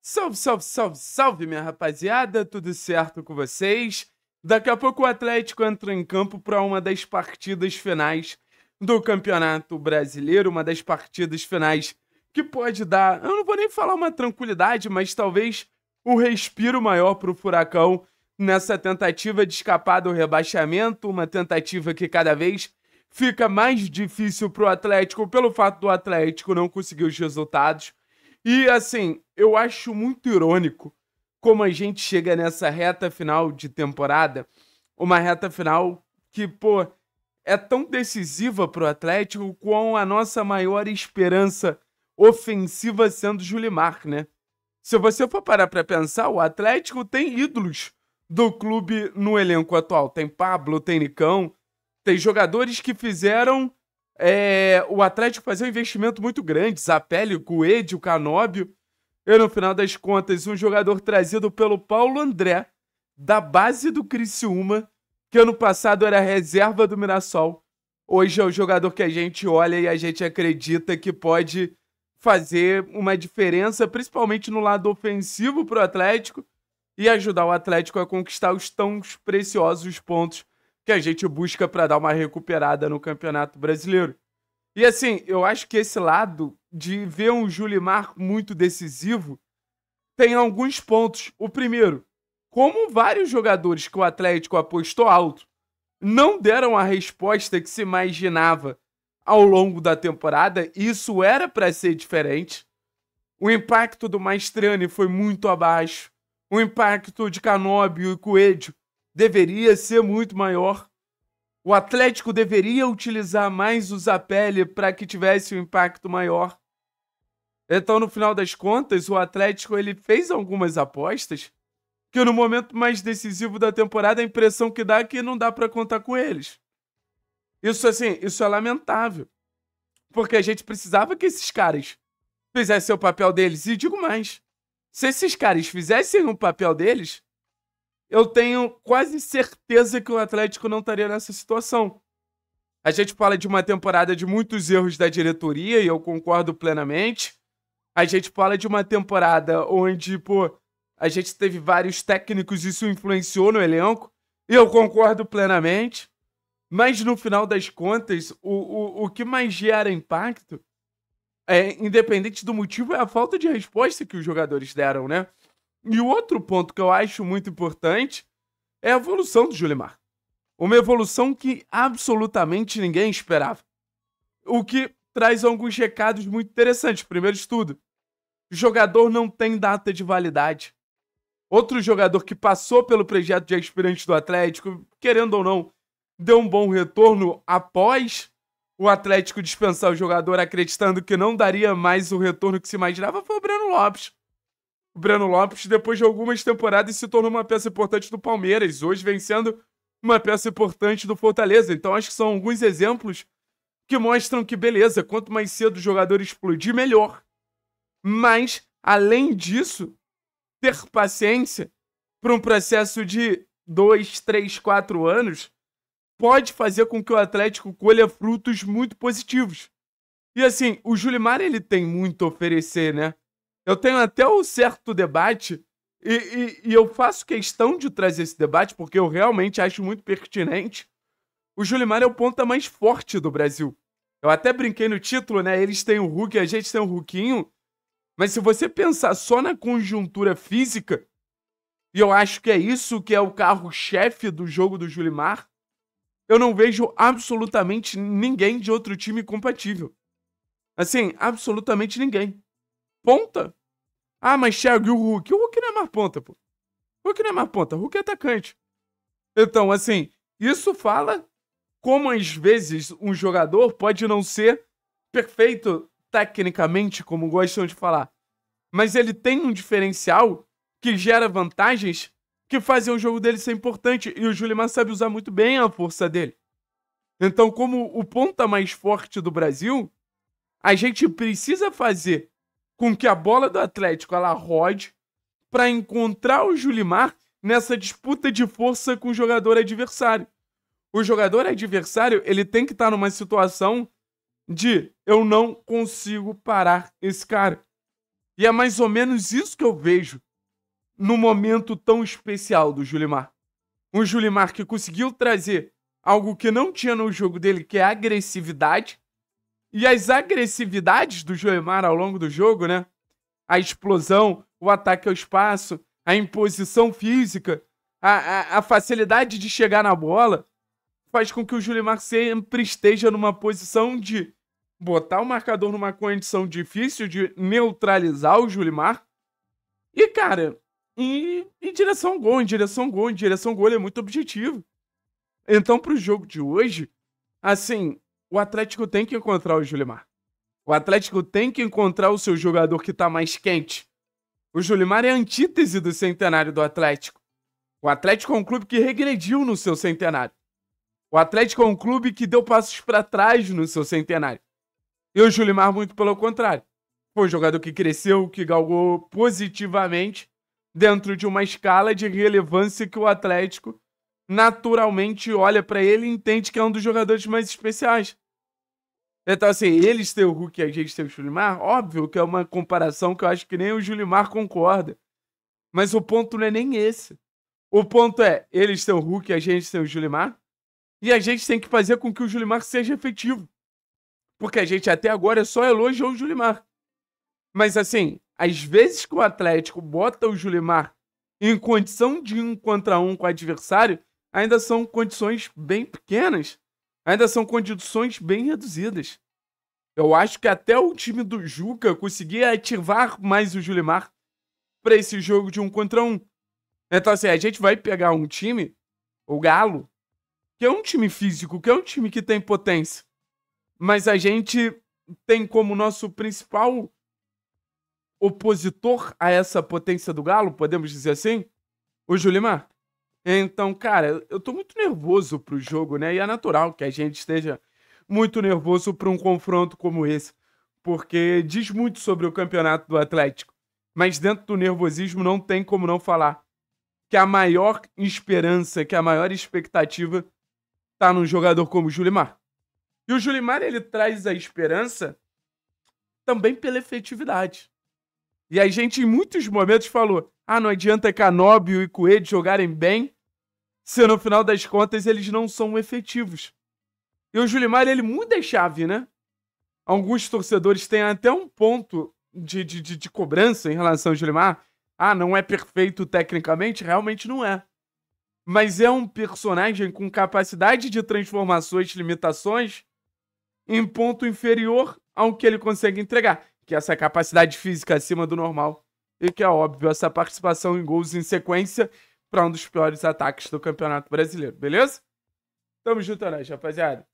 Salve, salve, salve, salve, minha rapaziada, tudo certo com vocês? Daqui a pouco o Atlético entra em campo para uma das partidas finais do Campeonato Brasileiro, uma das partidas finais que pode dar, eu não vou nem falar uma tranquilidade, mas talvez um respiro maior para o Furacão nessa tentativa de escapar do rebaixamento, uma tentativa que cada vez fica mais difícil para o Atlético pelo fato do Atlético não conseguir os resultados. E assim, eu acho muito irônico como a gente chega nessa reta final de temporada, uma reta final que, pô, é tão decisiva pro Atlético com a nossa maior esperança ofensiva sendo Julimar, né? Se você for parar para pensar, o Atlético tem ídolos do clube no elenco atual. Tem Pablo, tem Nicão, tem jogadores que fizeram é, o Atlético fazer um investimento muito grande. Zapelli, Coelho, Canóbio. E no final das contas, um jogador trazido pelo Paulo André, da base do Criciúma, que ano passado era reserva do Mirassol, hoje é o jogador que a gente olha e a gente acredita que pode fazer uma diferença, principalmente no lado ofensivo para o Atlético, e ajudar o Atlético a conquistar os tão preciosos pontos que a gente busca para dar uma recuperada no Campeonato Brasileiro. E assim, eu acho que esse lado de ver um Julimar muito decisivo tem alguns pontos. O primeiro, como vários jogadores que o Atlético apostou alto não deram a resposta que se imaginava ao longo da temporada, isso era para ser diferente. O impacto do Maestrani foi muito abaixo. O impacto de Canóbio e Coelho deveria ser muito maior. O Atlético deveria utilizar mais o Zapelli para que tivesse um impacto maior. Então, no final das contas, o Atlético ele fez algumas apostas que no momento mais decisivo da temporada a impressão que dá é que não dá para contar com eles. Isso assim, isso é lamentável. Porque a gente precisava que esses caras fizessem o papel deles e digo mais, se esses caras fizessem o papel deles, eu tenho quase certeza que o Atlético não estaria nessa situação. A gente fala de uma temporada de muitos erros da diretoria, e eu concordo plenamente. A gente fala de uma temporada onde, pô, a gente teve vários técnicos, e isso influenciou no elenco, e eu concordo plenamente. Mas no final das contas, o, o, o que mais gera impacto, é, independente do motivo, é a falta de resposta que os jogadores deram, né? E o outro ponto que eu acho muito importante é a evolução do Julimar. Uma evolução que absolutamente ninguém esperava. O que traz alguns recados muito interessantes. Primeiro estudo: o jogador não tem data de validade. Outro jogador que passou pelo projeto de aspirante do Atlético, querendo ou não, deu um bom retorno após o Atlético dispensar o jogador, acreditando que não daria mais o retorno que se imaginava, foi o Breno Lopes. Breno Lopes, depois de algumas temporadas, se tornou uma peça importante do Palmeiras, hoje vencendo uma peça importante do Fortaleza. Então acho que são alguns exemplos que mostram que, beleza, quanto mais cedo o jogador explodir, melhor. Mas, além disso, ter paciência para um processo de dois, três, quatro anos pode fazer com que o Atlético colha frutos muito positivos. E assim, o Julimar ele tem muito a oferecer, né? Eu tenho até um certo debate, e, e, e eu faço questão de trazer esse debate, porque eu realmente acho muito pertinente. O Julimar é o ponta mais forte do Brasil. Eu até brinquei no título, né? Eles têm o Hulk, a gente tem o Hulkinho. Mas se você pensar só na conjuntura física, e eu acho que é isso que é o carro-chefe do jogo do Julimar, eu não vejo absolutamente ninguém de outro time compatível. Assim, absolutamente ninguém. Ponta ah, mas chega e o Hulk? O Hulk não é mais ponta, pô. O Hulk não é mais ponta, o Hulk é atacante. Então, assim, isso fala como às vezes um jogador pode não ser perfeito tecnicamente, como gostam de falar, mas ele tem um diferencial que gera vantagens que fazem o jogo dele ser importante e o Julimar sabe usar muito bem a força dele. Então, como o ponta mais forte do Brasil, a gente precisa fazer com que a bola do Atlético ela rode para encontrar o Julimar nessa disputa de força com o jogador adversário. O jogador adversário ele tem que estar numa situação de eu não consigo parar esse cara. E é mais ou menos isso que eu vejo no momento tão especial do Julimar. Um Julimar que conseguiu trazer algo que não tinha no jogo dele, que é agressividade, e as agressividades do Joemar ao longo do jogo, né? A explosão, o ataque ao espaço, a imposição física, a, a, a facilidade de chegar na bola, faz com que o Julimar sempre esteja numa posição de botar o marcador numa condição difícil de neutralizar o Julimar. E, cara, em, em direção ao gol, em direção ao gol, em direção ao gol, ele é muito objetivo. Então, pro jogo de hoje, assim, o Atlético tem que encontrar o Julimar. O Atlético tem que encontrar o seu jogador que tá mais quente. O Julimar é a antítese do centenário do Atlético. O Atlético é um clube que regrediu no seu centenário. O Atlético é um clube que deu passos para trás no seu centenário. E o Julimar, muito pelo contrário. Foi um jogador que cresceu, que galgou positivamente dentro de uma escala de relevância que o Atlético naturalmente olha para ele e entende que é um dos jogadores mais especiais. Então, assim, eles têm o Hulk e a gente tem o Julimar, óbvio que é uma comparação que eu acho que nem o Julimar concorda. Mas o ponto não é nem esse. O ponto é, eles têm o Hulk e a gente tem o Julimar, e a gente tem que fazer com que o Julimar seja efetivo. Porque a gente até agora só elogiou o Julimar. Mas, assim, às vezes que o Atlético bota o Julimar em condição de um contra um com o adversário, ainda são condições bem pequenas, ainda são condições bem reduzidas. Eu acho que até o time do Juca conseguia ativar mais o Julimar para esse jogo de um contra um. Então, assim, a gente vai pegar um time, o Galo, que é um time físico, que é um time que tem potência, mas a gente tem como nosso principal opositor a essa potência do Galo, podemos dizer assim, o Julimar. Então, cara, eu tô muito nervoso pro jogo, né? E é natural que a gente esteja muito nervoso para um confronto como esse, porque diz muito sobre o campeonato do Atlético. Mas dentro do nervosismo não tem como não falar que a maior esperança, que a maior expectativa tá num jogador como o Julimar. E o Julimar ele traz a esperança também pela efetividade. E a gente, em muitos momentos, falou: ah, não adianta Canóbio e Coelho jogarem bem, se no final das contas eles não são efetivos. E o Julimar, ele muda a chave, né? Alguns torcedores têm até um ponto de, de, de, de cobrança em relação ao Julimar. Ah, não é perfeito tecnicamente? Realmente não é. Mas é um personagem com capacidade de transformações, limitações em ponto inferior ao que ele consegue entregar que essa capacidade física acima do normal e que é óbvio essa participação em gols em sequência para um dos piores ataques do Campeonato Brasileiro, beleza? Tamo junto, né, rapaziada.